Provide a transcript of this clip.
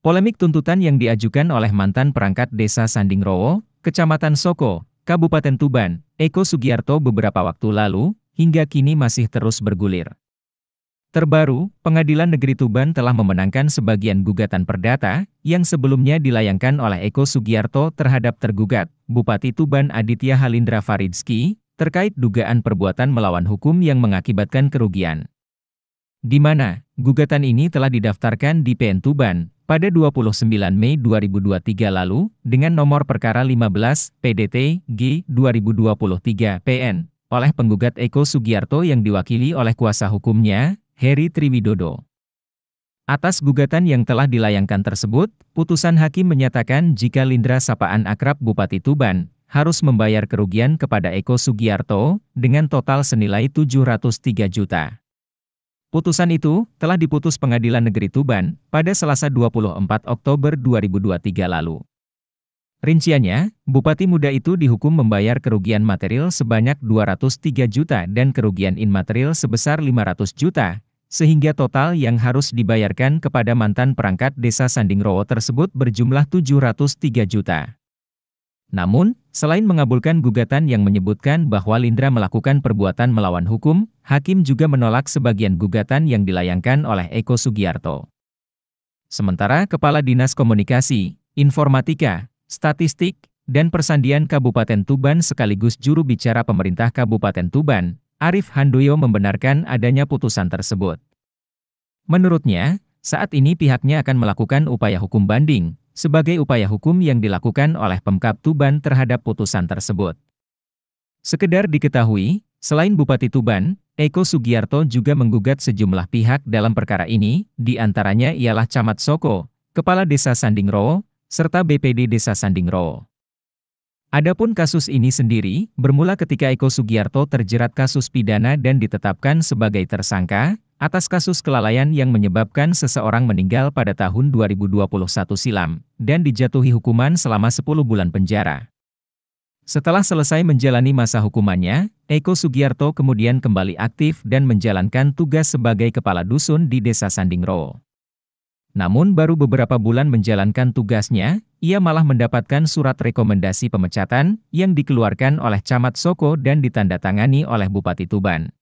Polemik tuntutan yang diajukan oleh mantan perangkat desa Sandingrowo, Kecamatan Soko, Kabupaten Tuban, Eko Sugiarto beberapa waktu lalu, hingga kini masih terus bergulir. Terbaru, Pengadilan Negeri Tuban telah memenangkan sebagian gugatan perdata yang sebelumnya dilayangkan oleh Eko Sugiarto terhadap tergugat, Bupati Tuban Aditya Halindra Faridski, terkait dugaan perbuatan melawan hukum yang mengakibatkan kerugian. Di mana, Gugatan ini telah didaftarkan di PN Tuban pada 29 Mei 2023 lalu dengan nomor perkara 15 PDT G 2023 PN oleh penggugat Eko Sugiarto yang diwakili oleh kuasa hukumnya, Heri Triwidodo. Atas gugatan yang telah dilayangkan tersebut, putusan hakim menyatakan jika Lindra Sapaan Akrab Bupati Tuban harus membayar kerugian kepada Eko Sugiarto dengan total senilai 703 juta. Putusan itu telah diputus Pengadilan Negeri Tuban pada Selasa 24 Oktober 2023 lalu. Rinciannya, Bupati muda itu dihukum membayar kerugian material sebanyak 203 juta dan kerugian inmaterial sebesar 500 juta, sehingga total yang harus dibayarkan kepada mantan perangkat desa Sandingrowo tersebut berjumlah 703 juta. Namun, selain mengabulkan gugatan yang menyebutkan bahwa Lindra melakukan perbuatan melawan hukum, hakim juga menolak sebagian gugatan yang dilayangkan oleh Eko Sugiarto. Sementara Kepala Dinas Komunikasi, Informatika, Statistik, dan Persandian Kabupaten Tuban sekaligus juru bicara pemerintah Kabupaten Tuban, Arif Handoyo membenarkan adanya putusan tersebut. Menurutnya, saat ini pihaknya akan melakukan upaya hukum banding, sebagai upaya hukum yang dilakukan oleh Pemkap Tuban terhadap putusan tersebut. Sekedar diketahui, selain Bupati Tuban, Eko Sugiyarto juga menggugat sejumlah pihak dalam perkara ini, di antaranya ialah Camat Soko, Kepala Desa Sandingro, serta BPD Desa Sandingro. Adapun kasus ini sendiri, bermula ketika Eko Sugiyarto terjerat kasus pidana dan ditetapkan sebagai tersangka, atas kasus kelalaian yang menyebabkan seseorang meninggal pada tahun 2021 silam dan dijatuhi hukuman selama 10 bulan penjara. Setelah selesai menjalani masa hukumannya, Eko Sugiyarto kemudian kembali aktif dan menjalankan tugas sebagai kepala dusun di Desa Sandingro. Namun baru beberapa bulan menjalankan tugasnya, ia malah mendapatkan surat rekomendasi pemecatan yang dikeluarkan oleh Camat Soko dan ditandatangani oleh Bupati Tuban.